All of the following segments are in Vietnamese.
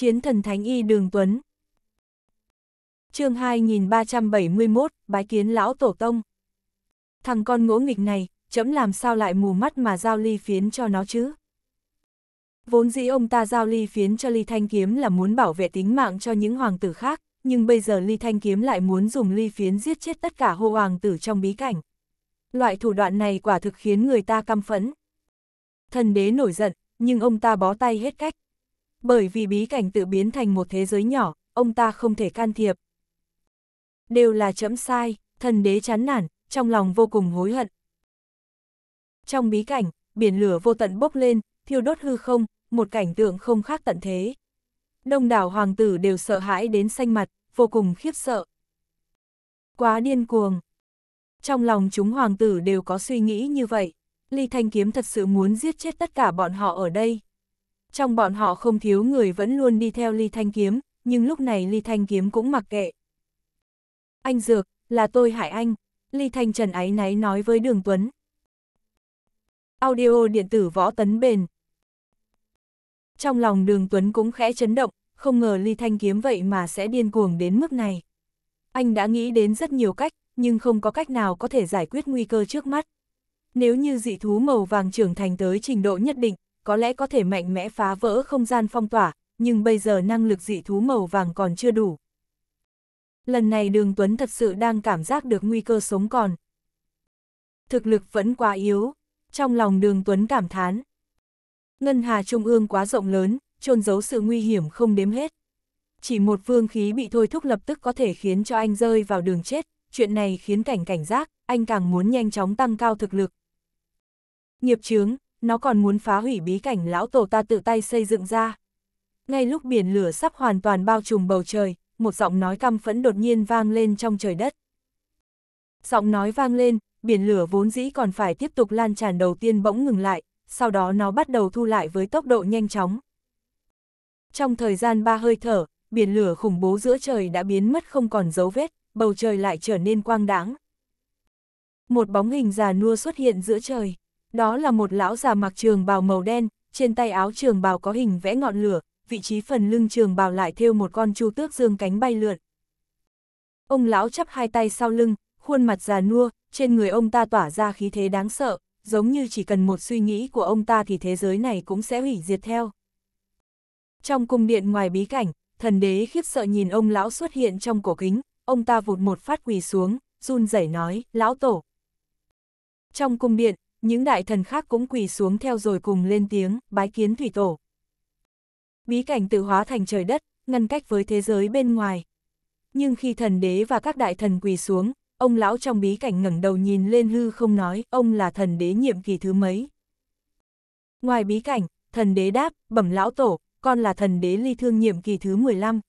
Chiến thần Thánh Y Đường Tuấn chương 2371, Bái Kiến Lão Tổ Tông Thằng con ngỗ nghịch này, chấm làm sao lại mù mắt mà giao ly phiến cho nó chứ? Vốn dĩ ông ta giao ly phiến cho ly thanh kiếm là muốn bảo vệ tính mạng cho những hoàng tử khác, nhưng bây giờ ly thanh kiếm lại muốn dùng ly phiến giết chết tất cả hô hoàng tử trong bí cảnh. Loại thủ đoạn này quả thực khiến người ta căm phẫn. Thần đế nổi giận, nhưng ông ta bó tay hết cách bởi vì bí cảnh tự biến thành một thế giới nhỏ, ông ta không thể can thiệp. Đều là chấm sai, thần đế chán nản, trong lòng vô cùng hối hận. Trong bí cảnh, biển lửa vô tận bốc lên, thiêu đốt hư không, một cảnh tượng không khác tận thế. Đông đảo hoàng tử đều sợ hãi đến xanh mặt, vô cùng khiếp sợ. Quá điên cuồng. Trong lòng chúng hoàng tử đều có suy nghĩ như vậy, Ly Thanh Kiếm thật sự muốn giết chết tất cả bọn họ ở đây trong bọn họ không thiếu người vẫn luôn đi theo Ly Thanh Kiếm, nhưng lúc này Ly Thanh Kiếm cũng mặc kệ. Anh Dược, là tôi hại anh, Ly Thanh Trần áy náy nói với Đường Tuấn. Audio điện tử võ tấn bền. Trong lòng Đường Tuấn cũng khẽ chấn động, không ngờ Ly Thanh Kiếm vậy mà sẽ điên cuồng đến mức này. Anh đã nghĩ đến rất nhiều cách, nhưng không có cách nào có thể giải quyết nguy cơ trước mắt. Nếu như dị thú màu vàng trưởng thành tới trình độ nhất định, có lẽ có thể mạnh mẽ phá vỡ không gian phong tỏa, nhưng bây giờ năng lực dị thú màu vàng còn chưa đủ. Lần này Đường Tuấn thật sự đang cảm giác được nguy cơ sống còn. Thực lực vẫn quá yếu, trong lòng Đường Tuấn cảm thán. Ngân Hà Trung ương quá rộng lớn, trôn giấu sự nguy hiểm không đếm hết. Chỉ một vương khí bị thôi thúc lập tức có thể khiến cho anh rơi vào đường chết, chuyện này khiến cảnh cảnh giác, anh càng muốn nhanh chóng tăng cao thực lực. Nghiệp chướng, nó còn muốn phá hủy bí cảnh lão tổ ta tự tay xây dựng ra. Ngay lúc biển lửa sắp hoàn toàn bao trùm bầu trời, một giọng nói căm phẫn đột nhiên vang lên trong trời đất. Giọng nói vang lên, biển lửa vốn dĩ còn phải tiếp tục lan tràn đầu tiên bỗng ngừng lại, sau đó nó bắt đầu thu lại với tốc độ nhanh chóng. Trong thời gian ba hơi thở, biển lửa khủng bố giữa trời đã biến mất không còn dấu vết, bầu trời lại trở nên quang đáng. Một bóng hình già nua xuất hiện giữa trời. Đó là một lão già mặc trường bào màu đen, trên tay áo trường bào có hình vẽ ngọn lửa, vị trí phần lưng trường bào lại thêu một con chu tước dương cánh bay lượn. Ông lão chắp hai tay sau lưng, khuôn mặt già nua, trên người ông ta tỏa ra khí thế đáng sợ, giống như chỉ cần một suy nghĩ của ông ta thì thế giới này cũng sẽ hủy diệt theo. Trong cung điện ngoài bí cảnh, thần đế khiếp sợ nhìn ông lão xuất hiện trong cổ kính, ông ta vụt một phát quỳ xuống, run rẩy nói, lão tổ. Trong cung điện, những đại thần khác cũng quỳ xuống theo rồi cùng lên tiếng, bái kiến thủy tổ. Bí cảnh tự hóa thành trời đất, ngăn cách với thế giới bên ngoài. Nhưng khi thần đế và các đại thần quỳ xuống, ông lão trong bí cảnh ngẩng đầu nhìn lên hư không nói, ông là thần đế nhiệm kỳ thứ mấy. Ngoài bí cảnh, thần đế đáp, bẩm lão tổ, con là thần đế ly thương nhiệm kỳ thứ 15.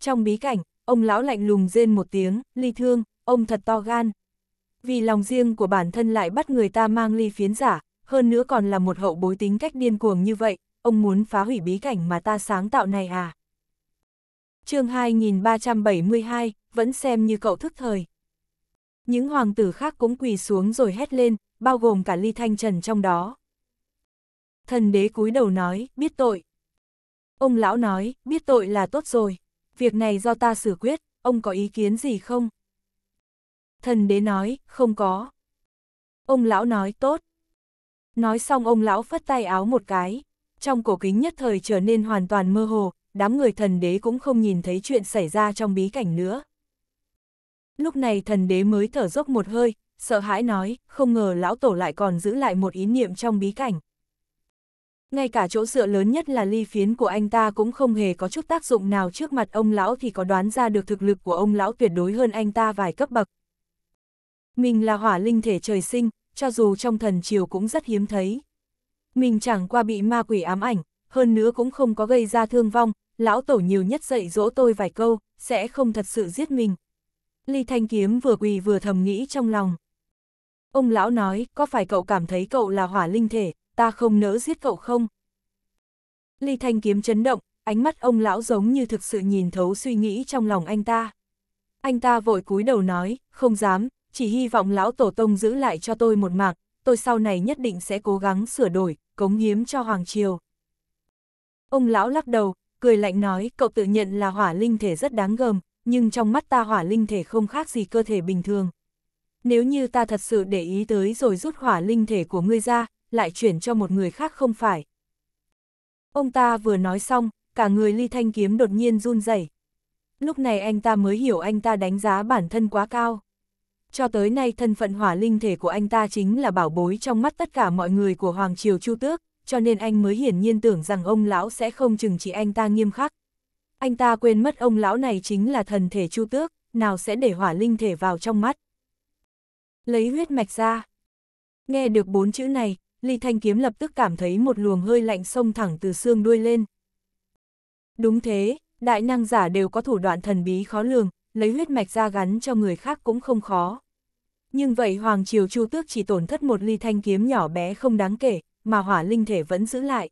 Trong bí cảnh, ông lão lạnh lùng rên một tiếng, ly thương, ông thật to gan, vì lòng riêng của bản thân lại bắt người ta mang ly phiến giả, hơn nữa còn là một hậu bối tính cách điên cuồng như vậy, ông muốn phá hủy bí cảnh mà ta sáng tạo này à? chương 2372, vẫn xem như cậu thức thời. Những hoàng tử khác cũng quỳ xuống rồi hét lên, bao gồm cả ly thanh trần trong đó. Thần đế cúi đầu nói, biết tội. Ông lão nói, biết tội là tốt rồi. Việc này do ta xử quyết, ông có ý kiến gì không? thần đế nói, không có. Ông lão nói, tốt. Nói xong ông lão phất tay áo một cái, trong cổ kính nhất thời trở nên hoàn toàn mơ hồ, đám người thần đế cũng không nhìn thấy chuyện xảy ra trong bí cảnh nữa. Lúc này thần đế mới thở dốc một hơi, sợ hãi nói, không ngờ lão tổ lại còn giữ lại một ý niệm trong bí cảnh. Ngay cả chỗ dựa lớn nhất là ly phiến của anh ta cũng không hề có chút tác dụng nào trước mặt ông lão thì có đoán ra được thực lực của ông lão tuyệt đối hơn anh ta vài cấp bậc, mình là hỏa linh thể trời sinh, cho dù trong thần triều cũng rất hiếm thấy. Mình chẳng qua bị ma quỷ ám ảnh, hơn nữa cũng không có gây ra thương vong, lão tổ nhiều nhất dạy dỗ tôi vài câu, sẽ không thật sự giết mình. Ly Thanh Kiếm vừa quỳ vừa thầm nghĩ trong lòng. Ông lão nói, có phải cậu cảm thấy cậu là hỏa linh thể, ta không nỡ giết cậu không? Ly Thanh Kiếm chấn động, ánh mắt ông lão giống như thực sự nhìn thấu suy nghĩ trong lòng anh ta. Anh ta vội cúi đầu nói, không dám, chỉ hy vọng lão tổ tông giữ lại cho tôi một mạc, tôi sau này nhất định sẽ cố gắng sửa đổi, cống hiếm cho Hoàng Triều. Ông lão lắc đầu, cười lạnh nói cậu tự nhận là hỏa linh thể rất đáng gờm, nhưng trong mắt ta hỏa linh thể không khác gì cơ thể bình thường. Nếu như ta thật sự để ý tới rồi rút hỏa linh thể của ngươi ra, lại chuyển cho một người khác không phải. Ông ta vừa nói xong, cả người ly thanh kiếm đột nhiên run rẩy. Lúc này anh ta mới hiểu anh ta đánh giá bản thân quá cao cho tới nay thân phận hỏa linh thể của anh ta chính là bảo bối trong mắt tất cả mọi người của Hoàng Triều Chu Tước, cho nên anh mới hiển nhiên tưởng rằng ông lão sẽ không chừng trị anh ta nghiêm khắc. Anh ta quên mất ông lão này chính là thần thể Chu Tước, nào sẽ để hỏa linh thể vào trong mắt. Lấy huyết mạch ra. Nghe được bốn chữ này, Ly Thanh Kiếm lập tức cảm thấy một luồng hơi lạnh xông thẳng từ xương đuôi lên. Đúng thế, đại năng giả đều có thủ đoạn thần bí khó lường, lấy huyết mạch ra gắn cho người khác cũng không khó. Nhưng vậy Hoàng Triều Chu Tước chỉ tổn thất một ly thanh kiếm nhỏ bé không đáng kể, mà hỏa linh thể vẫn giữ lại.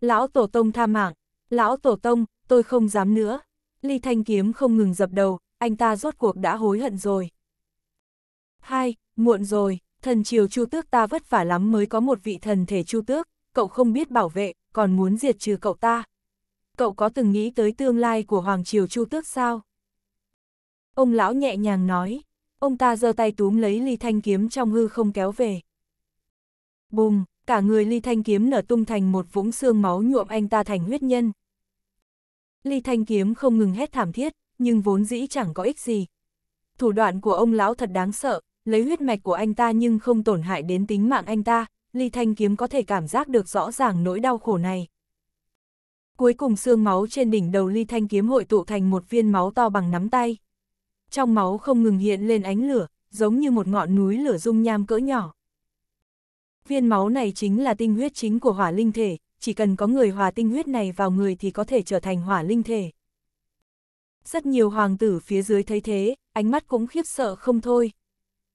Lão Tổ Tông tha mạng, Lão Tổ Tông, tôi không dám nữa. Ly thanh kiếm không ngừng dập đầu, anh ta rốt cuộc đã hối hận rồi. Hai, muộn rồi, thần Triều Chu Tước ta vất vả lắm mới có một vị thần thể Chu Tước, cậu không biết bảo vệ, còn muốn diệt trừ cậu ta. Cậu có từng nghĩ tới tương lai của Hoàng Triều Chu Tước sao? Ông lão nhẹ nhàng nói, ông ta giơ tay túm lấy ly thanh kiếm trong hư không kéo về. Bùm, cả người ly thanh kiếm nở tung thành một vũng xương máu nhuộm anh ta thành huyết nhân. Ly thanh kiếm không ngừng hét thảm thiết, nhưng vốn dĩ chẳng có ích gì. Thủ đoạn của ông lão thật đáng sợ, lấy huyết mạch của anh ta nhưng không tổn hại đến tính mạng anh ta, ly thanh kiếm có thể cảm giác được rõ ràng nỗi đau khổ này. Cuối cùng xương máu trên đỉnh đầu ly thanh kiếm hội tụ thành một viên máu to bằng nắm tay trong máu không ngừng hiện lên ánh lửa, giống như một ngọn núi lửa dung nham cỡ nhỏ. Viên máu này chính là tinh huyết chính của hỏa linh thể, chỉ cần có người hòa tinh huyết này vào người thì có thể trở thành hỏa linh thể. Rất nhiều hoàng tử phía dưới thấy thế, ánh mắt cũng khiếp sợ không thôi.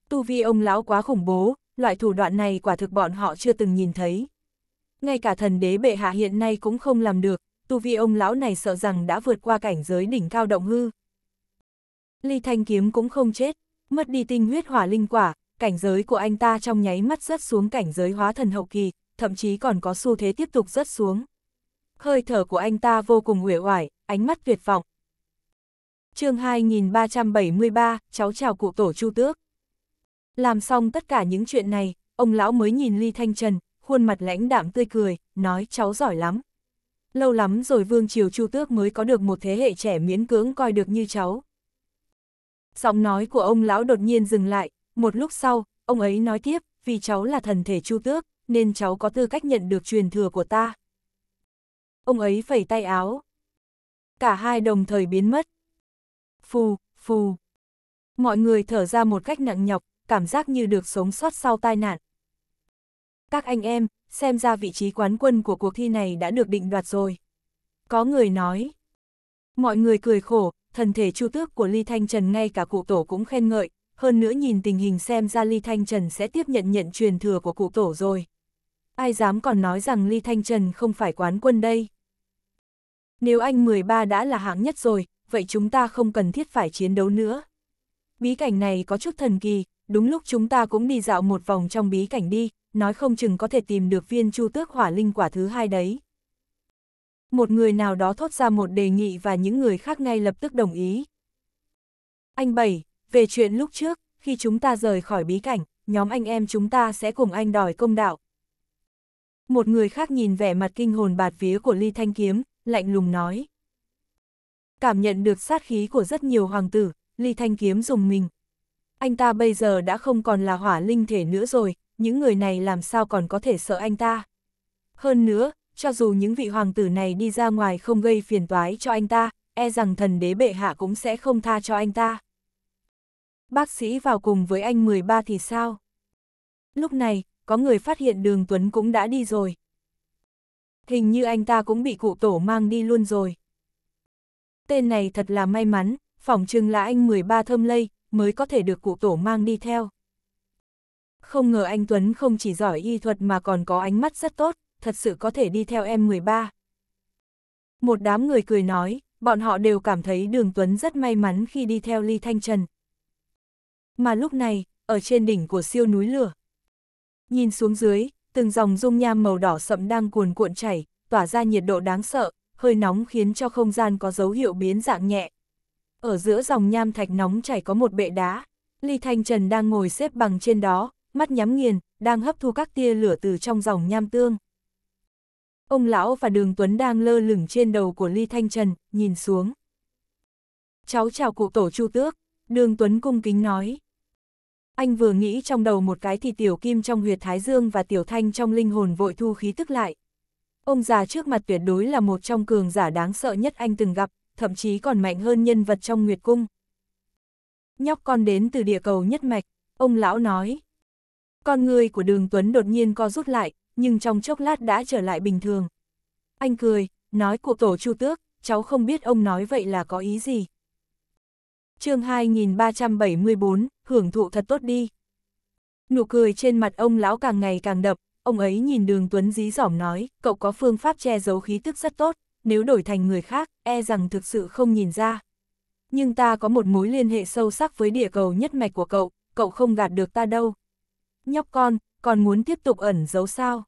Tu vi ông lão quá khủng bố, loại thủ đoạn này quả thực bọn họ chưa từng nhìn thấy. Ngay cả thần đế bệ hạ hiện nay cũng không làm được, tu vi ông lão này sợ rằng đã vượt qua cảnh giới đỉnh cao động hư. Ly Thanh Kiếm cũng không chết, mất đi tinh huyết hỏa linh quả, cảnh giới của anh ta trong nháy mắt rớt xuống cảnh giới hóa thần hậu kỳ, thậm chí còn có xu thế tiếp tục rớt xuống. Hơi thở của anh ta vô cùng uể oải, ánh mắt tuyệt vọng. chương 2373, cháu chào cụ tổ Chu Tước. Làm xong tất cả những chuyện này, ông lão mới nhìn Ly Thanh Trần, khuôn mặt lãnh đạm tươi cười, nói cháu giỏi lắm. Lâu lắm rồi Vương Triều Chu Tước mới có được một thế hệ trẻ miễn cưỡng coi được như cháu, Giọng nói của ông lão đột nhiên dừng lại, một lúc sau, ông ấy nói tiếp, vì cháu là thần thể chu tước, nên cháu có tư cách nhận được truyền thừa của ta. Ông ấy phẩy tay áo. Cả hai đồng thời biến mất. Phù, phù. Mọi người thở ra một cách nặng nhọc, cảm giác như được sống sót sau tai nạn. Các anh em, xem ra vị trí quán quân của cuộc thi này đã được định đoạt rồi. Có người nói. Mọi người cười khổ, thần thể chu tước của Ly Thanh Trần ngay cả cụ tổ cũng khen ngợi, hơn nữa nhìn tình hình xem ra Ly Thanh Trần sẽ tiếp nhận nhận truyền thừa của cụ tổ rồi. Ai dám còn nói rằng Ly Thanh Trần không phải quán quân đây. Nếu anh 13 đã là hạng nhất rồi, vậy chúng ta không cần thiết phải chiến đấu nữa. Bí cảnh này có chút thần kỳ, đúng lúc chúng ta cũng đi dạo một vòng trong bí cảnh đi, nói không chừng có thể tìm được viên chu tước hỏa linh quả thứ hai đấy một người nào đó thốt ra một đề nghị và những người khác ngay lập tức đồng ý. Anh Bảy, về chuyện lúc trước, khi chúng ta rời khỏi bí cảnh, nhóm anh em chúng ta sẽ cùng anh đòi công đạo. Một người khác nhìn vẻ mặt kinh hồn bạt vía của Ly Thanh Kiếm, lạnh lùng nói. Cảm nhận được sát khí của rất nhiều hoàng tử, Ly Thanh Kiếm dùng mình. Anh ta bây giờ đã không còn là hỏa linh thể nữa rồi, những người này làm sao còn có thể sợ anh ta. Hơn nữa, cho dù những vị hoàng tử này đi ra ngoài không gây phiền toái cho anh ta, e rằng thần đế bệ hạ cũng sẽ không tha cho anh ta. Bác sĩ vào cùng với anh 13 thì sao? Lúc này, có người phát hiện đường Tuấn cũng đã đi rồi. Hình như anh ta cũng bị cụ tổ mang đi luôn rồi. Tên này thật là may mắn, phỏng chừng là anh 13 thơm lây, mới có thể được cụ tổ mang đi theo. Không ngờ anh Tuấn không chỉ giỏi y thuật mà còn có ánh mắt rất tốt, thật sự có thể đi theo em 13. Một đám người cười nói, bọn họ đều cảm thấy Đường Tuấn rất may mắn khi đi theo Ly Thanh Trần. Mà lúc này, ở trên đỉnh của siêu núi lửa, nhìn xuống dưới, từng dòng dung nham màu đỏ sậm đang cuồn cuộn chảy, tỏa ra nhiệt độ đáng sợ, hơi nóng khiến cho không gian có dấu hiệu biến dạng nhẹ. Ở giữa dòng nham thạch nóng chảy có một bệ đá, Ly Thanh Trần đang ngồi xếp bằng trên đó, mắt nhắm nghiền, đang hấp thu các tia lửa từ trong dòng nham tương ông lão và đường Tuấn đang lơ lửng trên đầu của Ly Thanh Trần, nhìn xuống. Cháu chào cụ tổ chu tước, đường Tuấn cung kính nói. Anh vừa nghĩ trong đầu một cái thì tiểu kim trong huyệt thái dương và tiểu thanh trong linh hồn vội thu khí tức lại. Ông già trước mặt tuyệt đối là một trong cường giả đáng sợ nhất anh từng gặp, thậm chí còn mạnh hơn nhân vật trong Nguyệt Cung. Nhóc con đến từ địa cầu nhất mạch, ông lão nói. Con người của đường Tuấn đột nhiên co rút lại, nhưng trong chốc lát đã trở lại bình thường. Anh cười, nói cụ tổ chu tước, cháu không biết ông nói vậy là có ý gì. chương 2374, hưởng thụ thật tốt đi. Nụ cười trên mặt ông lão càng ngày càng đập, ông ấy nhìn đường Tuấn dí dỏm nói, cậu có phương pháp che giấu khí tức rất tốt, nếu đổi thành người khác, e rằng thực sự không nhìn ra. Nhưng ta có một mối liên hệ sâu sắc với địa cầu nhất mạch của cậu, cậu không gạt được ta đâu. Nhóc con, còn muốn tiếp tục ẩn giấu sao?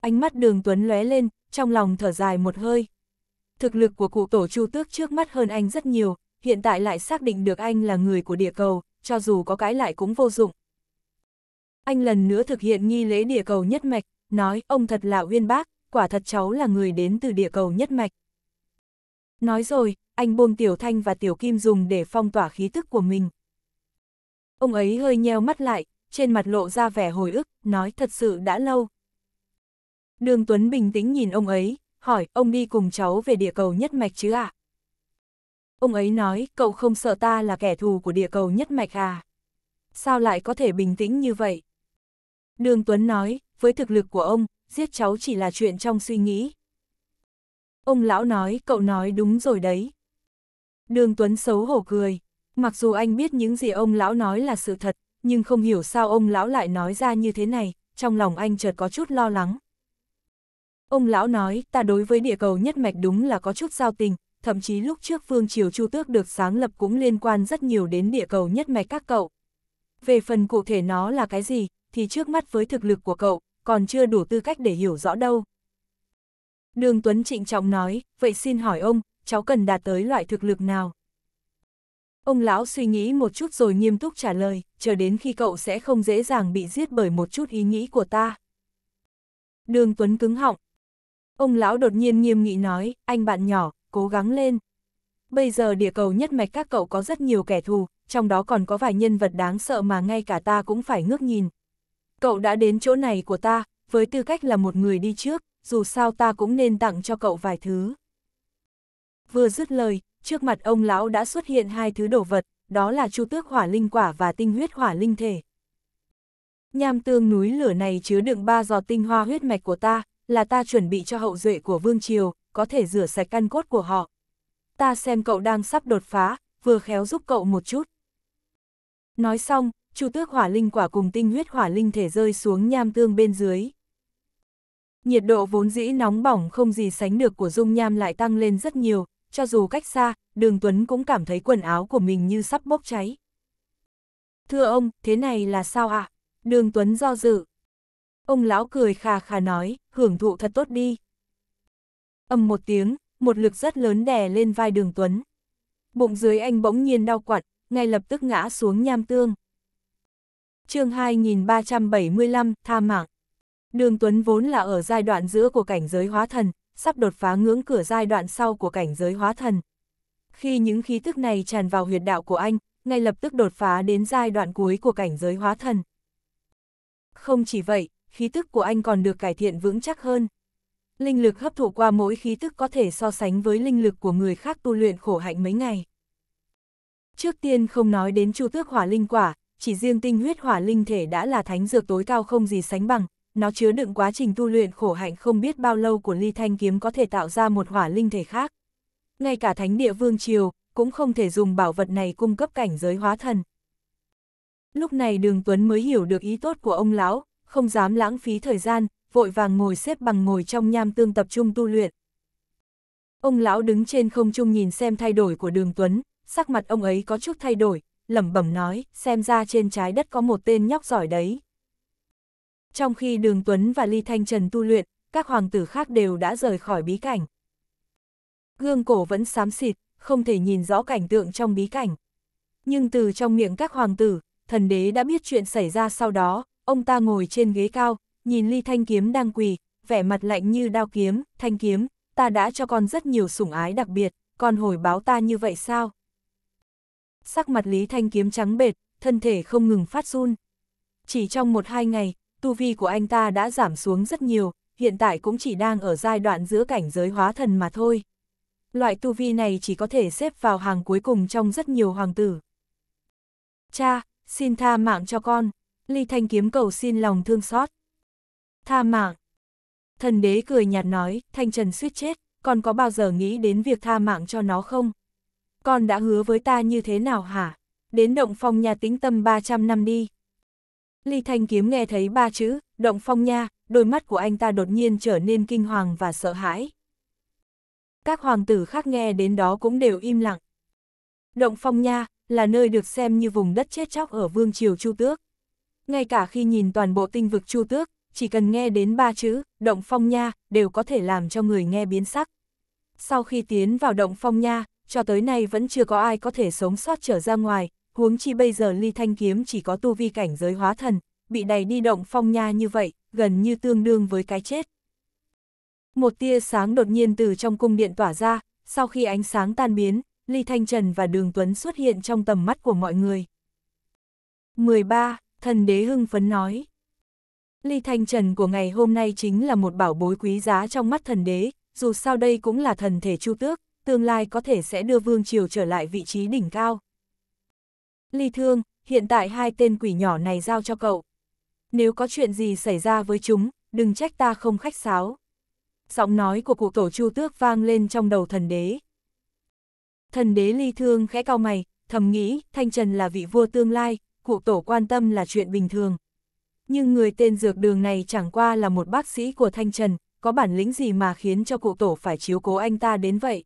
Ánh mắt đường Tuấn lóe lên, trong lòng thở dài một hơi. Thực lực của cụ tổ chu tước trước mắt hơn anh rất nhiều, hiện tại lại xác định được anh là người của địa cầu, cho dù có cái lại cũng vô dụng. Anh lần nữa thực hiện nghi lễ địa cầu nhất mạch, nói ông thật là uyên bác, quả thật cháu là người đến từ địa cầu nhất mạch. Nói rồi, anh buông Tiểu Thanh và Tiểu Kim dùng để phong tỏa khí tức của mình. Ông ấy hơi nheo mắt lại, trên mặt lộ ra vẻ hồi ức, nói thật sự đã lâu, Đường Tuấn bình tĩnh nhìn ông ấy, hỏi, ông đi cùng cháu về địa cầu nhất mạch chứ ạ? À? Ông ấy nói, cậu không sợ ta là kẻ thù của địa cầu nhất mạch à? Sao lại có thể bình tĩnh như vậy? Đường Tuấn nói, với thực lực của ông, giết cháu chỉ là chuyện trong suy nghĩ. Ông lão nói, cậu nói đúng rồi đấy. Đường Tuấn xấu hổ cười, mặc dù anh biết những gì ông lão nói là sự thật, nhưng không hiểu sao ông lão lại nói ra như thế này, trong lòng anh chợt có chút lo lắng. Ông lão nói, ta đối với địa cầu nhất mạch đúng là có chút giao tình, thậm chí lúc trước Vương Triều Chu Tước được sáng lập cũng liên quan rất nhiều đến địa cầu nhất mạch các cậu. Về phần cụ thể nó là cái gì, thì trước mắt với thực lực của cậu, còn chưa đủ tư cách để hiểu rõ đâu. Đường Tuấn trịnh trọng nói, vậy xin hỏi ông, cháu cần đạt tới loại thực lực nào? Ông lão suy nghĩ một chút rồi nghiêm túc trả lời, chờ đến khi cậu sẽ không dễ dàng bị giết bởi một chút ý nghĩ của ta. Đường Tuấn cứng họng, Ông lão đột nhiên nghiêm nghị nói, anh bạn nhỏ, cố gắng lên. Bây giờ địa cầu nhất mạch các cậu có rất nhiều kẻ thù, trong đó còn có vài nhân vật đáng sợ mà ngay cả ta cũng phải ngước nhìn. Cậu đã đến chỗ này của ta, với tư cách là một người đi trước, dù sao ta cũng nên tặng cho cậu vài thứ. Vừa dứt lời, trước mặt ông lão đã xuất hiện hai thứ đồ vật, đó là chu tước hỏa linh quả và tinh huyết hỏa linh thể. Nham tương núi lửa này chứa đựng ba giọt tinh hoa huyết mạch của ta, là ta chuẩn bị cho hậu duệ của Vương Triều, có thể rửa sạch căn cốt của họ. Ta xem cậu đang sắp đột phá, vừa khéo giúp cậu một chút. Nói xong, Chu tước hỏa linh quả cùng tinh huyết hỏa linh thể rơi xuống nham tương bên dưới. Nhiệt độ vốn dĩ nóng bỏng không gì sánh được của dung nham lại tăng lên rất nhiều, cho dù cách xa, đường Tuấn cũng cảm thấy quần áo của mình như sắp bốc cháy. Thưa ông, thế này là sao ạ? À? Đường Tuấn do dự. Ông lão cười khà khà nói, hưởng thụ thật tốt đi. Âm một tiếng, một lực rất lớn đè lên vai đường Tuấn. Bụng dưới anh bỗng nhiên đau quặn, ngay lập tức ngã xuống nham tương. chương 2375, tha mạng. Đường Tuấn vốn là ở giai đoạn giữa của cảnh giới hóa thần, sắp đột phá ngưỡng cửa giai đoạn sau của cảnh giới hóa thần. Khi những khí thức này tràn vào huyệt đạo của anh, ngay lập tức đột phá đến giai đoạn cuối của cảnh giới hóa thần. Không chỉ vậy, khí tức của anh còn được cải thiện vững chắc hơn. Linh lực hấp thụ qua mỗi khí tức có thể so sánh với linh lực của người khác tu luyện khổ hạnh mấy ngày. Trước tiên không nói đến chu tước hỏa linh quả, chỉ riêng tinh huyết hỏa linh thể đã là thánh dược tối cao không gì sánh bằng, nó chứa đựng quá trình tu luyện khổ hạnh không biết bao lâu của ly thanh kiếm có thể tạo ra một hỏa linh thể khác. Ngay cả thánh địa vương triều, cũng không thể dùng bảo vật này cung cấp cảnh giới hóa thần. Lúc này đường Tuấn mới hiểu được ý tốt của ông lão, không dám lãng phí thời gian, vội vàng ngồi xếp bằng ngồi trong nham tương tập trung tu luyện. Ông lão đứng trên không trung nhìn xem thay đổi của đường Tuấn, sắc mặt ông ấy có chút thay đổi, lẩm bẩm nói, xem ra trên trái đất có một tên nhóc giỏi đấy. Trong khi đường Tuấn và Ly Thanh Trần tu luyện, các hoàng tử khác đều đã rời khỏi bí cảnh. Gương cổ vẫn xám xịt, không thể nhìn rõ cảnh tượng trong bí cảnh. Nhưng từ trong miệng các hoàng tử, thần đế đã biết chuyện xảy ra sau đó, Ông ta ngồi trên ghế cao, nhìn ly thanh kiếm đang quỳ, vẻ mặt lạnh như đao kiếm, thanh kiếm, ta đã cho con rất nhiều sủng ái đặc biệt, con hồi báo ta như vậy sao? Sắc mặt lý thanh kiếm trắng bệt, thân thể không ngừng phát run. Chỉ trong một hai ngày, tu vi của anh ta đã giảm xuống rất nhiều, hiện tại cũng chỉ đang ở giai đoạn giữa cảnh giới hóa thần mà thôi. Loại tu vi này chỉ có thể xếp vào hàng cuối cùng trong rất nhiều hoàng tử. Cha, xin tha mạng cho con. Ly Thanh kiếm cầu xin lòng thương xót. Tha mạng. Thần đế cười nhạt nói, Thanh Trần suýt chết, con có bao giờ nghĩ đến việc tha mạng cho nó không? Con đã hứa với ta như thế nào hả? Đến động phong Nha tính tâm 300 năm đi. Ly Thanh Kiếm nghe thấy ba chữ, động phong nha, đôi mắt của anh ta đột nhiên trở nên kinh hoàng và sợ hãi. Các hoàng tử khác nghe đến đó cũng đều im lặng. Động phong nha, là nơi được xem như vùng đất chết chóc ở vương triều Chu Tước ngay cả khi nhìn toàn bộ tinh vực chu tước, chỉ cần nghe đến ba chữ, động phong nha, đều có thể làm cho người nghe biến sắc. Sau khi tiến vào động phong nha, cho tới nay vẫn chưa có ai có thể sống sót trở ra ngoài, huống chi bây giờ ly thanh kiếm chỉ có tu vi cảnh giới hóa thần, bị đầy đi động phong nha như vậy, gần như tương đương với cái chết. Một tia sáng đột nhiên từ trong cung điện tỏa ra, sau khi ánh sáng tan biến, Ly Thanh Trần và Đường Tuấn xuất hiện trong tầm mắt của mọi người. 13 thần đế hưng phấn nói. Ly Thanh Trần của ngày hôm nay chính là một bảo bối quý giá trong mắt thần đế, dù sao đây cũng là thần thể chu tước, tương lai có thể sẽ đưa Vương Triều trở lại vị trí đỉnh cao. Ly Thương, hiện tại hai tên quỷ nhỏ này giao cho cậu. Nếu có chuyện gì xảy ra với chúng, đừng trách ta không khách sáo. Giọng nói của cụ tổ chu tước vang lên trong đầu thần đế. Thần đế Ly Thương khẽ cao mày, thầm nghĩ, Thanh Trần là vị vua tương lai, cụ tổ quan tâm là chuyện bình thường. Nhưng người tên dược đường này chẳng qua là một bác sĩ của Thanh Trần, có bản lĩnh gì mà khiến cho cụ tổ phải chiếu cố anh ta đến vậy?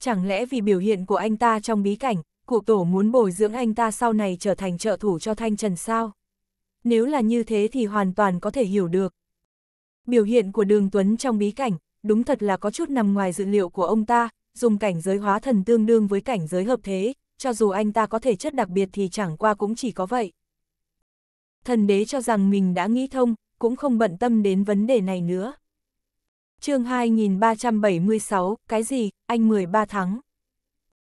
Chẳng lẽ vì biểu hiện của anh ta trong bí cảnh, cụ tổ muốn bồi dưỡng anh ta sau này trở thành trợ thủ cho Thanh Trần sao? Nếu là như thế thì hoàn toàn có thể hiểu được. Biểu hiện của Đường Tuấn trong bí cảnh, đúng thật là có chút nằm ngoài dự liệu của ông ta, dùng cảnh giới hóa thần tương đương với cảnh giới hợp thế, cho dù anh ta có thể chất đặc biệt thì chẳng qua cũng chỉ có vậy. Thần đế cho rằng mình đã nghĩ thông, cũng không bận tâm đến vấn đề này nữa. chương 2376, cái gì, anh 13 thắng.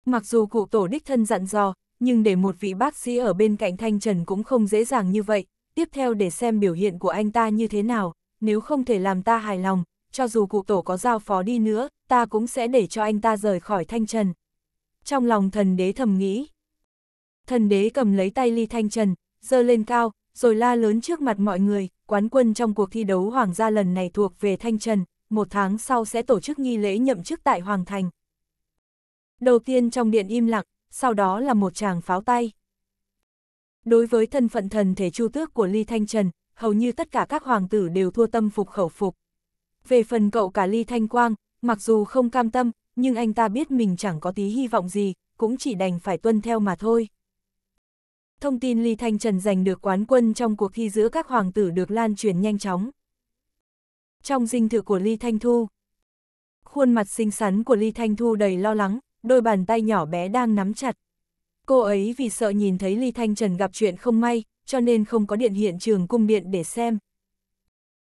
Mặc dù cụ tổ đích thân dặn dò, nhưng để một vị bác sĩ ở bên cạnh Thanh Trần cũng không dễ dàng như vậy, tiếp theo để xem biểu hiện của anh ta như thế nào, nếu không thể làm ta hài lòng, cho dù cụ tổ có giao phó đi nữa, ta cũng sẽ để cho anh ta rời khỏi Thanh Trần, trong lòng thần đế thầm nghĩ. Thần đế cầm lấy tay Ly Thanh Trần, giơ lên cao, rồi la lớn trước mặt mọi người, quán quân trong cuộc thi đấu hoàng gia lần này thuộc về Thanh Trần, một tháng sau sẽ tổ chức nghi lễ nhậm chức tại Hoàng Thành. Đầu tiên trong điện im lặng, sau đó là một chàng pháo tay. Đối với thân phận thần thể chu tước của Ly Thanh Trần, hầu như tất cả các hoàng tử đều thua tâm phục khẩu phục. Về phần cậu cả Ly Thanh Quang, mặc dù không cam tâm, nhưng anh ta biết mình chẳng có tí hy vọng gì, cũng chỉ đành phải tuân theo mà thôi. Thông tin Ly Thanh Trần giành được quán quân trong cuộc thi giữa các hoàng tử được lan truyền nhanh chóng. Trong dinh thự của Ly Thanh Thu, khuôn mặt xinh xắn của Ly Thanh Thu đầy lo lắng, đôi bàn tay nhỏ bé đang nắm chặt. Cô ấy vì sợ nhìn thấy Ly Thanh Trần gặp chuyện không may, cho nên không có điện hiện trường cung điện để xem.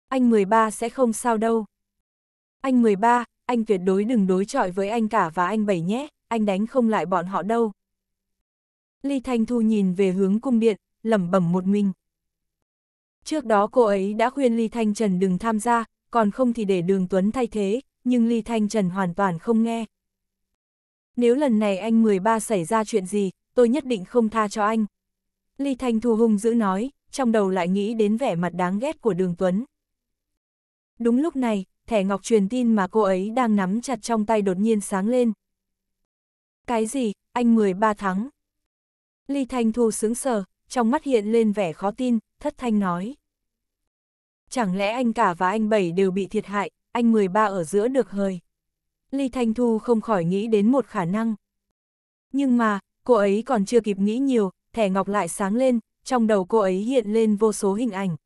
Anh 13 sẽ không sao đâu. Anh 13, anh tuyệt đối đừng đối chọi với anh cả và anh bảy nhé, anh đánh không lại bọn họ đâu. Ly Thanh Thu nhìn về hướng cung điện, lẩm bẩm một mình. Trước đó cô ấy đã khuyên Ly Thanh Trần đừng tham gia, còn không thì để Đường Tuấn thay thế, nhưng Ly Thanh Trần hoàn toàn không nghe. Nếu lần này anh 13 xảy ra chuyện gì, tôi nhất định không tha cho anh. Ly Thanh Thu hung dữ nói, trong đầu lại nghĩ đến vẻ mặt đáng ghét của Đường Tuấn. Đúng lúc này, thẻ ngọc truyền tin mà cô ấy đang nắm chặt trong tay đột nhiên sáng lên. Cái gì, anh 13 thắng Ly Thanh Thu sướng sờ, trong mắt hiện lên vẻ khó tin, thất thanh nói. Chẳng lẽ anh cả và anh bảy đều bị thiệt hại, anh 13 ở giữa được hời. Ly Thanh Thu không khỏi nghĩ đến một khả năng. Nhưng mà, cô ấy còn chưa kịp nghĩ nhiều, thẻ ngọc lại sáng lên, trong đầu cô ấy hiện lên vô số hình ảnh.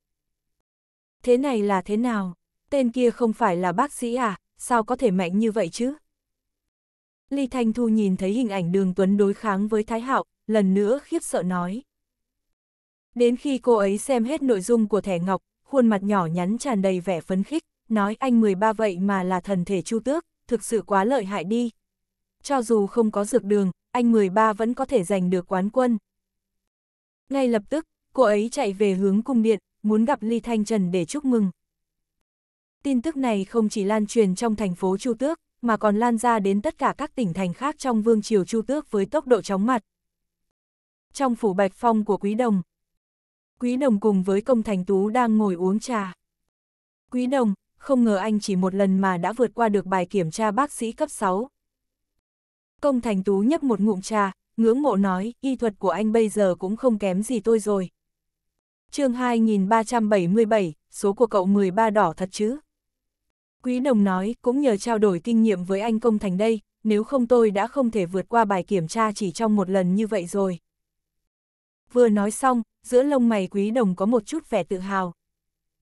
Thế này là thế nào? tên kia không phải là bác sĩ à, sao có thể mạnh như vậy chứ? Ly Thanh Thu nhìn thấy hình ảnh đường Tuấn đối kháng với Thái Hạo, lần nữa khiếp sợ nói. Đến khi cô ấy xem hết nội dung của thẻ ngọc, khuôn mặt nhỏ nhắn tràn đầy vẻ phấn khích, nói anh 13 vậy mà là thần thể chu tước, thực sự quá lợi hại đi. Cho dù không có dược đường, anh 13 vẫn có thể giành được quán quân. Ngay lập tức, cô ấy chạy về hướng cung điện, muốn gặp Ly Thanh Trần để chúc mừng. Tin tức này không chỉ lan truyền trong thành phố Chu Tước, mà còn lan ra đến tất cả các tỉnh thành khác trong vương triều Chu Tước với tốc độ chóng mặt. Trong phủ Bạch Phong của Quý Đồng, Quý Đồng cùng với công thành tú đang ngồi uống trà. Quý Đồng, không ngờ anh chỉ một lần mà đã vượt qua được bài kiểm tra bác sĩ cấp 6. Công thành tú nhấp một ngụm trà, ngưỡng mộ nói, y thuật của anh bây giờ cũng không kém gì tôi rồi. chương 2377, số của cậu 13 đỏ thật chứ? Quý Đồng nói, cũng nhờ trao đổi kinh nghiệm với anh công thành đây, nếu không tôi đã không thể vượt qua bài kiểm tra chỉ trong một lần như vậy rồi. Vừa nói xong, giữa lông mày Quý Đồng có một chút vẻ tự hào.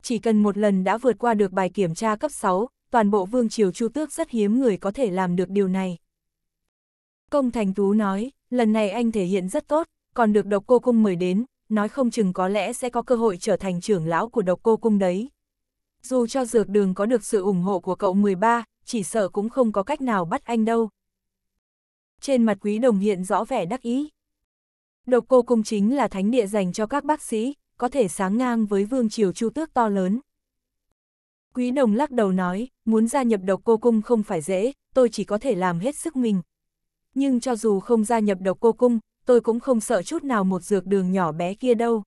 Chỉ cần một lần đã vượt qua được bài kiểm tra cấp 6, toàn bộ Vương Triều Chu Tước rất hiếm người có thể làm được điều này. Công Thành Tú nói, lần này anh thể hiện rất tốt, còn được độc cô cung mời đến, nói không chừng có lẽ sẽ có cơ hội trở thành trưởng lão của độc cô cung đấy. Dù cho dược đường có được sự ủng hộ của cậu 13, chỉ sợ cũng không có cách nào bắt anh đâu. Trên mặt quý đồng hiện rõ vẻ đắc ý. Độc cô cung chính là thánh địa dành cho các bác sĩ, có thể sáng ngang với vương triều chu tước to lớn. Quý đồng lắc đầu nói, muốn gia nhập độc cô cung không phải dễ, tôi chỉ có thể làm hết sức mình. Nhưng cho dù không gia nhập độc cô cung, tôi cũng không sợ chút nào một dược đường nhỏ bé kia đâu.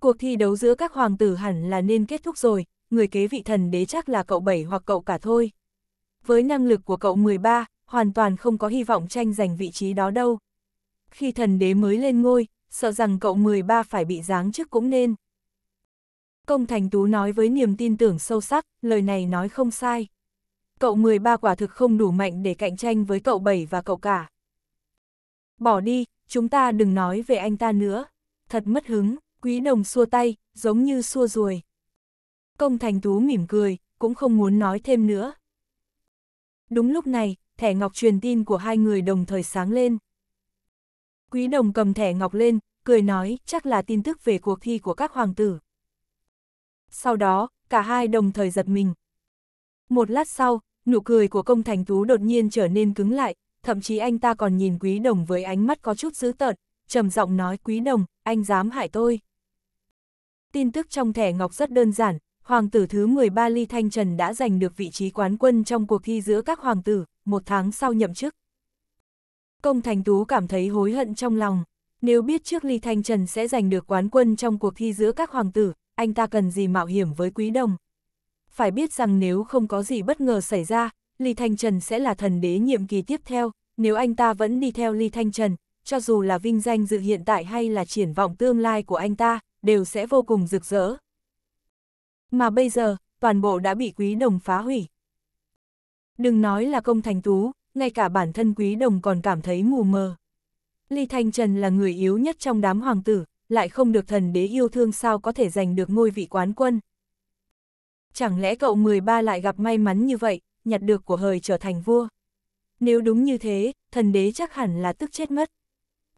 Cuộc thi đấu giữa các hoàng tử hẳn là nên kết thúc rồi, người kế vị thần đế chắc là cậu bảy hoặc cậu cả thôi. Với năng lực của cậu 13, hoàn toàn không có hy vọng tranh giành vị trí đó đâu. Khi thần đế mới lên ngôi, sợ rằng cậu 13 phải bị giáng chức cũng nên. Công Thành Tú nói với niềm tin tưởng sâu sắc, lời này nói không sai. Cậu 13 quả thực không đủ mạnh để cạnh tranh với cậu 7 và cậu cả. Bỏ đi, chúng ta đừng nói về anh ta nữa. Thật mất hứng, quý đồng xua tay, giống như xua ruồi. Công Thành Tú mỉm cười, cũng không muốn nói thêm nữa. Đúng lúc này, thẻ ngọc truyền tin của hai người đồng thời sáng lên. Quý đồng cầm thẻ ngọc lên, cười nói chắc là tin tức về cuộc thi của các hoàng tử. Sau đó, cả hai đồng thời giật mình. Một lát sau, nụ cười của công thành tú đột nhiên trở nên cứng lại, thậm chí anh ta còn nhìn quý đồng với ánh mắt có chút dữ tợn, trầm giọng nói quý đồng, anh dám hại tôi. Tin tức trong thẻ ngọc rất đơn giản, hoàng tử thứ 13 Ly Thanh Trần đã giành được vị trí quán quân trong cuộc thi giữa các hoàng tử, một tháng sau nhậm chức. Công Thành Tú cảm thấy hối hận trong lòng, nếu biết trước Ly Thanh Trần sẽ giành được quán quân trong cuộc thi giữa các hoàng tử, anh ta cần gì mạo hiểm với Quý Đồng. Phải biết rằng nếu không có gì bất ngờ xảy ra, Ly Thanh Trần sẽ là thần đế nhiệm kỳ tiếp theo, nếu anh ta vẫn đi theo Ly Thanh Trần, cho dù là vinh danh dự hiện tại hay là triển vọng tương lai của anh ta, đều sẽ vô cùng rực rỡ. Mà bây giờ, toàn bộ đã bị quý đồng phá hủy. Đừng nói là công thành tú, ngay cả bản thân quý đồng còn cảm thấy mù mờ. Ly Thanh Trần là người yếu nhất trong đám hoàng tử, lại không được thần đế yêu thương sao có thể giành được ngôi vị quán quân. Chẳng lẽ cậu 13 lại gặp may mắn như vậy, nhặt được của hời trở thành vua. Nếu đúng như thế, thần đế chắc hẳn là tức chết mất.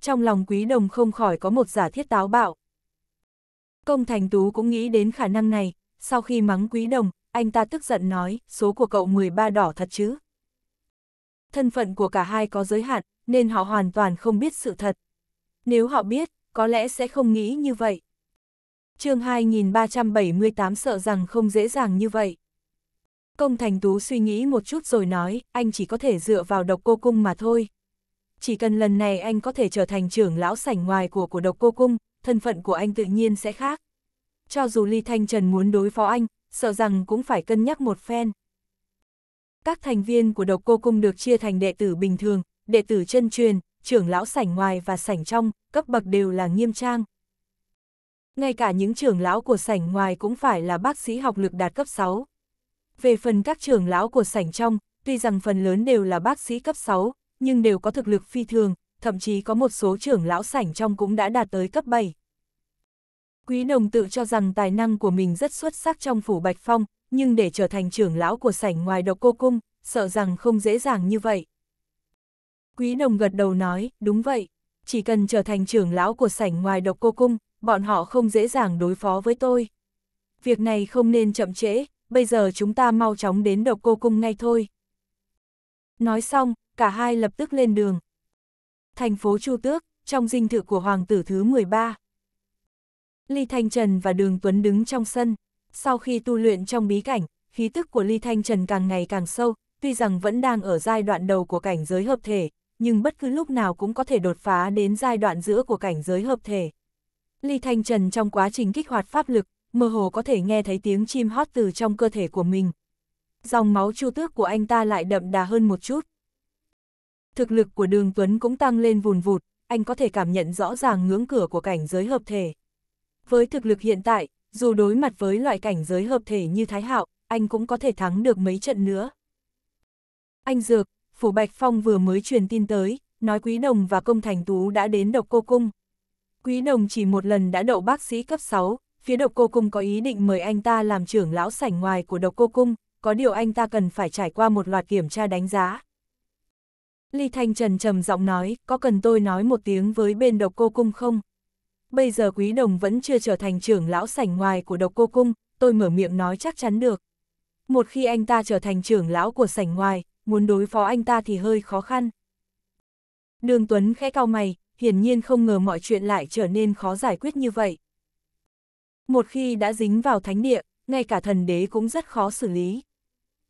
Trong lòng quý đồng không khỏi có một giả thiết táo bạo. Công thành tú cũng nghĩ đến khả năng này, sau khi mắng quý đồng, anh ta tức giận nói, số của cậu 13 đỏ thật chứ. Thân phận của cả hai có giới hạn, nên họ hoàn toàn không biết sự thật. Nếu họ biết, có lẽ sẽ không nghĩ như vậy. chương 2378 sợ rằng không dễ dàng như vậy. Công Thành Tú suy nghĩ một chút rồi nói, anh chỉ có thể dựa vào độc cô cung mà thôi. Chỉ cần lần này anh có thể trở thành trưởng lão sảnh ngoài của của độc cô cung, thân phận của anh tự nhiên sẽ khác cho dù Ly Thanh Trần muốn đối phó anh, sợ rằng cũng phải cân nhắc một phen. Các thành viên của độc cô cung được chia thành đệ tử bình thường, đệ tử chân truyền, trưởng lão sảnh ngoài và sảnh trong, cấp bậc đều là nghiêm trang. Ngay cả những trưởng lão của sảnh ngoài cũng phải là bác sĩ học lực đạt cấp 6. Về phần các trưởng lão của sảnh trong, tuy rằng phần lớn đều là bác sĩ cấp 6, nhưng đều có thực lực phi thường, thậm chí có một số trưởng lão sảnh trong cũng đã đạt tới cấp 7. Quý đồng tự cho rằng tài năng của mình rất xuất sắc trong phủ Bạch Phong, nhưng để trở thành trưởng lão của sảnh ngoài độc cô cung, sợ rằng không dễ dàng như vậy. Quý đồng gật đầu nói, đúng vậy, chỉ cần trở thành trưởng lão của sảnh ngoài độc cô cung, bọn họ không dễ dàng đối phó với tôi. Việc này không nên chậm trễ, bây giờ chúng ta mau chóng đến độc cô cung ngay thôi. Nói xong, cả hai lập tức lên đường. Thành phố Chu Tước, trong dinh thự của Hoàng tử thứ 13. Ly Thanh Trần và Đường Tuấn đứng trong sân. Sau khi tu luyện trong bí cảnh, khí tức của Ly Thanh Trần càng ngày càng sâu, tuy rằng vẫn đang ở giai đoạn đầu của cảnh giới hợp thể, nhưng bất cứ lúc nào cũng có thể đột phá đến giai đoạn giữa của cảnh giới hợp thể. Ly Thanh Trần trong quá trình kích hoạt pháp lực, mơ hồ có thể nghe thấy tiếng chim hót từ trong cơ thể của mình. Dòng máu chu tước của anh ta lại đậm đà hơn một chút. Thực lực của Đường Tuấn cũng tăng lên vùn vụt, anh có thể cảm nhận rõ ràng ngưỡng cửa của cảnh giới hợp thể. Với thực lực hiện tại, dù đối mặt với loại cảnh giới hợp thể như Thái Hạo, anh cũng có thể thắng được mấy trận nữa. Anh Dược, Phủ Bạch Phong vừa mới truyền tin tới, nói Quý Đồng và Công Thành Tú đã đến độc cô cung. Quý Đồng chỉ một lần đã đậu bác sĩ cấp 6, phía độc cô cung có ý định mời anh ta làm trưởng lão sảnh ngoài của độc cô cung, có điều anh ta cần phải trải qua một loạt kiểm tra đánh giá. Ly Thanh Trần trầm giọng nói, có cần tôi nói một tiếng với bên độc cô cung không? bây giờ quý đồng vẫn chưa trở thành trưởng lão sảnh ngoài của độc cô cung, tôi mở miệng nói chắc chắn được. Một khi anh ta trở thành trưởng lão của sảnh ngoài, muốn đối phó anh ta thì hơi khó khăn. Đường Tuấn khẽ cao mày, hiển nhiên không ngờ mọi chuyện lại trở nên khó giải quyết như vậy. Một khi đã dính vào thánh địa, ngay cả thần đế cũng rất khó xử lý.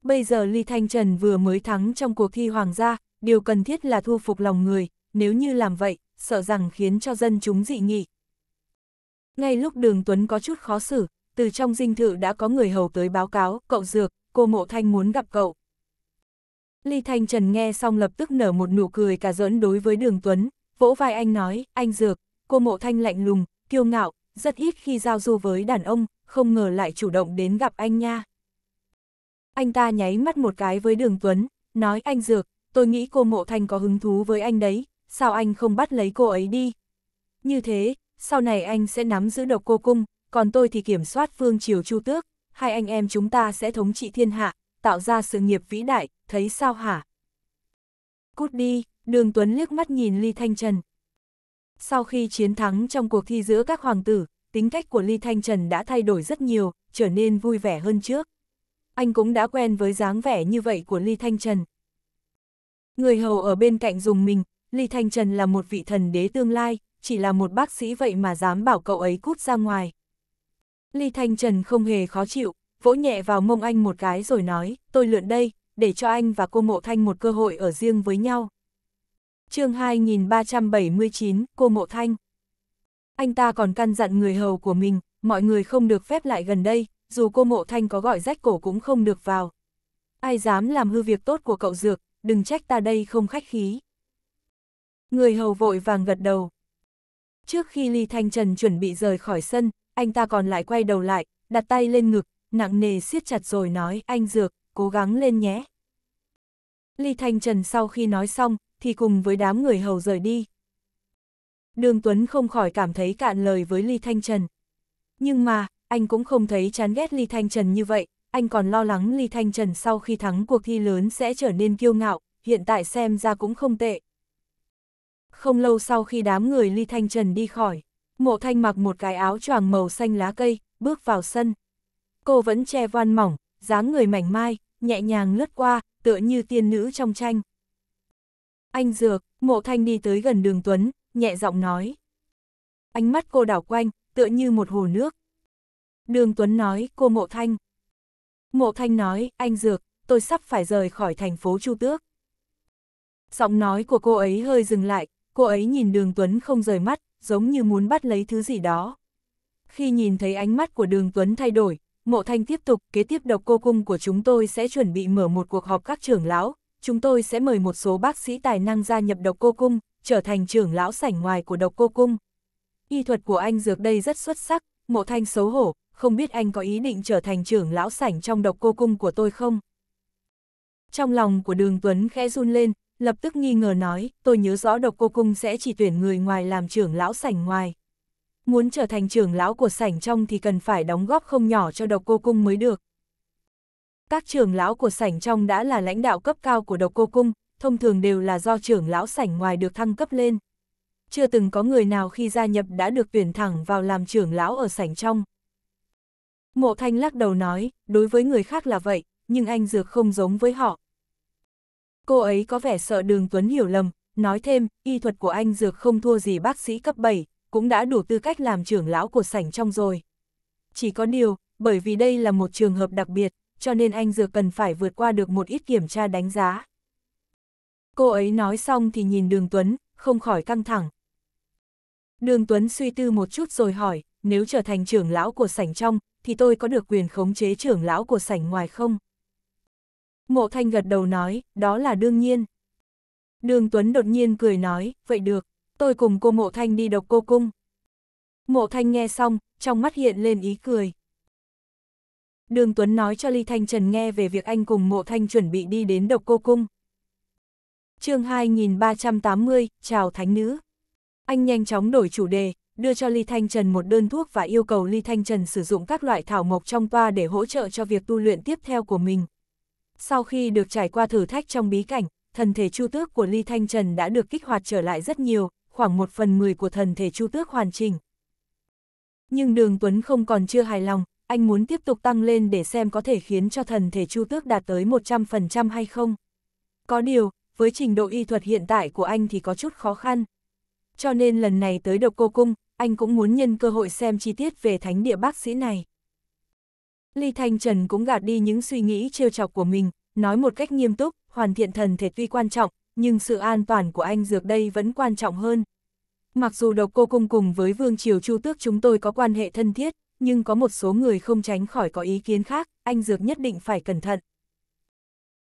Bây giờ Ly Thanh Trần vừa mới thắng trong cuộc thi hoàng gia, điều cần thiết là thu phục lòng người, nếu như làm vậy, sợ rằng khiến cho dân chúng dị nghị, ngay lúc đường Tuấn có chút khó xử, từ trong dinh thự đã có người hầu tới báo cáo, cậu Dược, cô Mộ Thanh muốn gặp cậu. Ly Thanh Trần nghe xong lập tức nở một nụ cười cả giỡn đối với đường Tuấn, vỗ vai anh nói, anh Dược, cô Mộ Thanh lạnh lùng, kiêu ngạo, rất ít khi giao du với đàn ông, không ngờ lại chủ động đến gặp anh nha. Anh ta nháy mắt một cái với đường Tuấn, nói anh Dược, tôi nghĩ cô Mộ Thanh có hứng thú với anh đấy, sao anh không bắt lấy cô ấy đi. Như thế, sau này anh sẽ nắm giữ độc cô cung, còn tôi thì kiểm soát phương triều chu tước, hai anh em chúng ta sẽ thống trị thiên hạ, tạo ra sự nghiệp vĩ đại, thấy sao hả? Cút đi, đường Tuấn liếc mắt nhìn Ly Thanh Trần. Sau khi chiến thắng trong cuộc thi giữa các hoàng tử, tính cách của Ly Thanh Trần đã thay đổi rất nhiều, trở nên vui vẻ hơn trước. Anh cũng đã quen với dáng vẻ như vậy của Ly Thanh Trần. Người hầu ở bên cạnh dùng mình, Ly Thanh Trần là một vị thần đế tương lai, chỉ là một bác sĩ vậy mà dám bảo cậu ấy cút ra ngoài. Ly Thanh Trần không hề khó chịu, vỗ nhẹ vào mông anh một cái rồi nói, tôi lượn đây, để cho anh và cô Mộ Thanh một cơ hội ở riêng với nhau. chương 2379, cô Mộ Thanh. Anh ta còn căn dặn người hầu của mình, mọi người không được phép lại gần đây, dù cô Mộ Thanh có gọi rách cổ cũng không được vào. Ai dám làm hư việc tốt của cậu Dược, đừng trách ta đây không khách khí. Người hầu vội vàng gật đầu, Trước khi Ly Thanh Trần chuẩn bị rời khỏi sân, anh ta còn lại quay đầu lại, đặt tay lên ngực, nặng nề siết chặt rồi nói anh Dược, cố gắng lên nhé. Ly Thanh Trần sau khi nói xong, thì cùng với đám người hầu rời đi. Đường Tuấn không khỏi cảm thấy cạn lời với Ly Thanh Trần. Nhưng mà, anh cũng không thấy chán ghét Ly Thanh Trần như vậy, anh còn lo lắng Ly Thanh Trần sau khi thắng cuộc thi lớn sẽ trở nên kiêu ngạo, hiện tại xem ra cũng không tệ không lâu sau khi đám người Ly Thanh Trần đi khỏi, mộ thanh mặc một cái áo choàng màu xanh lá cây, bước vào sân. Cô vẫn che voan mỏng, dáng người mảnh mai, nhẹ nhàng lướt qua, tựa như tiên nữ trong tranh. Anh Dược, mộ thanh đi tới gần đường Tuấn, nhẹ giọng nói. Ánh mắt cô đảo quanh, tựa như một hồ nước. Đường Tuấn nói, cô mộ thanh. Mộ thanh nói, anh Dược, tôi sắp phải rời khỏi thành phố Chu Tước. Giọng nói của cô ấy hơi dừng lại, cô ấy nhìn đường Tuấn không rời mắt, giống như muốn bắt lấy thứ gì đó. Khi nhìn thấy ánh mắt của đường Tuấn thay đổi, Mộ Thanh tiếp tục kế tiếp độc cô cung của chúng tôi sẽ chuẩn bị mở một cuộc họp các trưởng lão, chúng tôi sẽ mời một số bác sĩ tài năng gia nhập độc cô cung, trở thành trưởng lão sảnh ngoài của độc cô cung. Y thuật của anh dược đây rất xuất sắc, Mộ Thanh xấu hổ, không biết anh có ý định trở thành trưởng lão sảnh trong độc cô cung của tôi không? Trong lòng của đường Tuấn khẽ run lên, lập tức nghi ngờ nói, tôi nhớ rõ độc cô cung sẽ chỉ tuyển người ngoài làm trưởng lão sảnh ngoài. Muốn trở thành trưởng lão của sảnh trong thì cần phải đóng góp không nhỏ cho độc cô cung mới được. Các trưởng lão của sảnh trong đã là lãnh đạo cấp cao của độc cô cung, thông thường đều là do trưởng lão sảnh ngoài được thăng cấp lên. Chưa từng có người nào khi gia nhập đã được tuyển thẳng vào làm trưởng lão ở sảnh trong. Mộ Thanh lắc đầu nói, đối với người khác là vậy, nhưng anh Dược không giống với họ, Cô ấy có vẻ sợ Đường Tuấn hiểu lầm, nói thêm, y thuật của anh dược không thua gì bác sĩ cấp 7, cũng đã đủ tư cách làm trưởng lão của sảnh trong rồi. Chỉ có điều, bởi vì đây là một trường hợp đặc biệt, cho nên anh dược cần phải vượt qua được một ít kiểm tra đánh giá. Cô ấy nói xong thì nhìn Đường Tuấn, không khỏi căng thẳng. Đường Tuấn suy tư một chút rồi hỏi, nếu trở thành trưởng lão của sảnh trong, thì tôi có được quyền khống chế trưởng lão của sảnh ngoài không? Mộ thanh gật đầu nói, đó là đương nhiên. Đường Tuấn đột nhiên cười nói, vậy được, tôi cùng cô mộ thanh đi độc cô cung. Mộ thanh nghe xong, trong mắt hiện lên ý cười. Đường Tuấn nói cho Ly Thanh Trần nghe về việc anh cùng mộ thanh chuẩn bị đi đến độc cô cung. chương 2380, chào thánh nữ. Anh nhanh chóng đổi chủ đề, đưa cho Ly Thanh Trần một đơn thuốc và yêu cầu Ly Thanh Trần sử dụng các loại thảo mộc trong toa để hỗ trợ cho việc tu luyện tiếp theo của mình. Sau khi được trải qua thử thách trong bí cảnh, thần thể chu tước của Ly Thanh Trần đã được kích hoạt trở lại rất nhiều, khoảng một phần mười của thần thể chu tước hoàn chỉnh. Nhưng Đường Tuấn không còn chưa hài lòng, anh muốn tiếp tục tăng lên để xem có thể khiến cho thần thể chu tước đạt tới 100% hay không. Có điều, với trình độ y thuật hiện tại của anh thì có chút khó khăn. Cho nên lần này tới độc cô cung, anh cũng muốn nhân cơ hội xem chi tiết về thánh địa bác sĩ này. Ly Thanh Trần cũng gạt đi những suy nghĩ trêu chọc của mình, nói một cách nghiêm túc, hoàn thiện thần thể tuy quan trọng, nhưng sự an toàn của anh dược đây vẫn quan trọng hơn. Mặc dù độc cô cung cùng với Vương Triều Chu Tước chúng tôi có quan hệ thân thiết, nhưng có một số người không tránh khỏi có ý kiến khác, anh dược nhất định phải cẩn thận.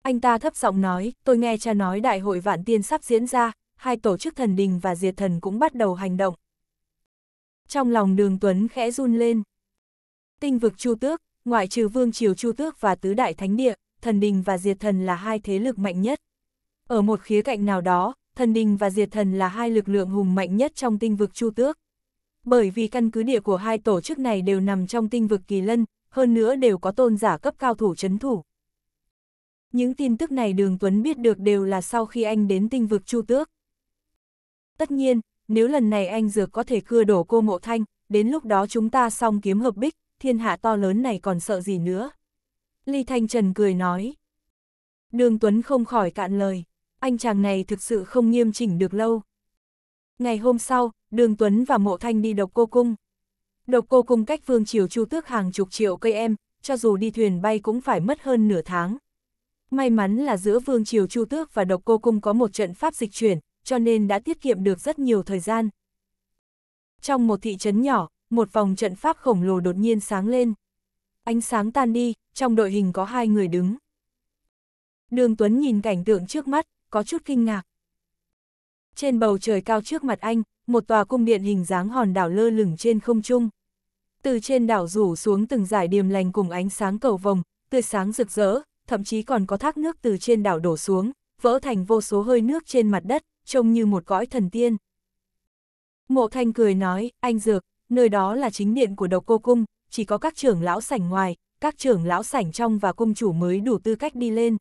Anh ta thấp giọng nói, tôi nghe cha nói đại hội vạn tiên sắp diễn ra, hai tổ chức thần đình và diệt thần cũng bắt đầu hành động. Trong lòng đường Tuấn khẽ run lên. Tinh vực Chu Tước, ngoại trừ vương triều Chu Tước và tứ đại thánh địa, thần đình và diệt thần là hai thế lực mạnh nhất. Ở một khía cạnh nào đó, thần đình và diệt thần là hai lực lượng hùng mạnh nhất trong tinh vực Chu Tước. Bởi vì căn cứ địa của hai tổ chức này đều nằm trong tinh vực Kỳ Lân, hơn nữa đều có tôn giả cấp cao thủ chấn thủ. Những tin tức này Đường Tuấn biết được đều là sau khi anh đến tinh vực Chu Tước. Tất nhiên, nếu lần này anh dược có thể cưa đổ cô Mộ Thanh, đến lúc đó chúng ta xong kiếm hợp bích, thiên hạ to lớn này còn sợ gì nữa. Ly Thanh Trần cười nói. Đường Tuấn không khỏi cạn lời, anh chàng này thực sự không nghiêm chỉnh được lâu. Ngày hôm sau, Đường Tuấn và Mộ Thanh đi độc cô cung. Độc cô cung cách vương triều chu tước hàng chục triệu cây em, cho dù đi thuyền bay cũng phải mất hơn nửa tháng. May mắn là giữa vương triều chu tước và độc cô cung có một trận pháp dịch chuyển, cho nên đã tiết kiệm được rất nhiều thời gian. Trong một thị trấn nhỏ, một vòng trận pháp khổng lồ đột nhiên sáng lên. Ánh sáng tan đi, trong đội hình có hai người đứng. Đường Tuấn nhìn cảnh tượng trước mắt, có chút kinh ngạc. Trên bầu trời cao trước mặt anh, một tòa cung điện hình dáng hòn đảo lơ lửng trên không trung. Từ trên đảo rủ xuống từng dải điềm lành cùng ánh sáng cầu vồng, tươi sáng rực rỡ, thậm chí còn có thác nước từ trên đảo đổ xuống, vỡ thành vô số hơi nước trên mặt đất, trông như một cõi thần tiên. Mộ Thanh cười nói, anh Dược, nơi đó là chính điện của độc cô cung, chỉ có các trưởng lão sảnh ngoài, các trưởng lão sảnh trong và cung chủ mới đủ tư cách đi lên.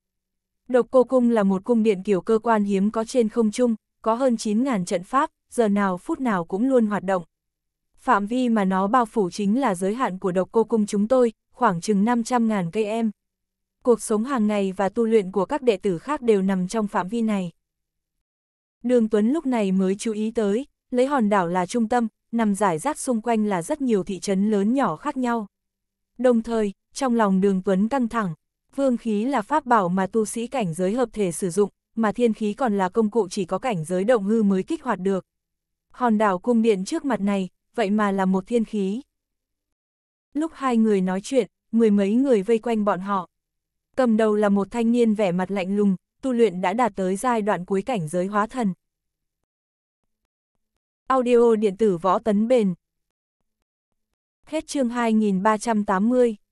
Độc cô cung là một cung điện kiểu cơ quan hiếm có trên không trung, có hơn 9.000 trận pháp, giờ nào phút nào cũng luôn hoạt động. Phạm vi mà nó bao phủ chính là giới hạn của độc cô cung chúng tôi, khoảng chừng 500.000 cây em. Cuộc sống hàng ngày và tu luyện của các đệ tử khác đều nằm trong phạm vi này. Đường Tuấn lúc này mới chú ý tới, lấy hòn đảo là trung tâm, nằm giải rác xung quanh là rất nhiều thị trấn lớn nhỏ khác nhau. Đồng thời, trong lòng đường Tuấn căng thẳng, vương khí là pháp bảo mà tu sĩ cảnh giới hợp thể sử dụng, mà thiên khí còn là công cụ chỉ có cảnh giới động hư mới kích hoạt được. Hòn đảo cung điện trước mặt này, vậy mà là một thiên khí. Lúc hai người nói chuyện, mười mấy người vây quanh bọn họ. Cầm đầu là một thanh niên vẻ mặt lạnh lùng, tu luyện đã đạt tới giai đoạn cuối cảnh giới hóa thần, Audio điện tử võ tấn bền. Hết chương 2380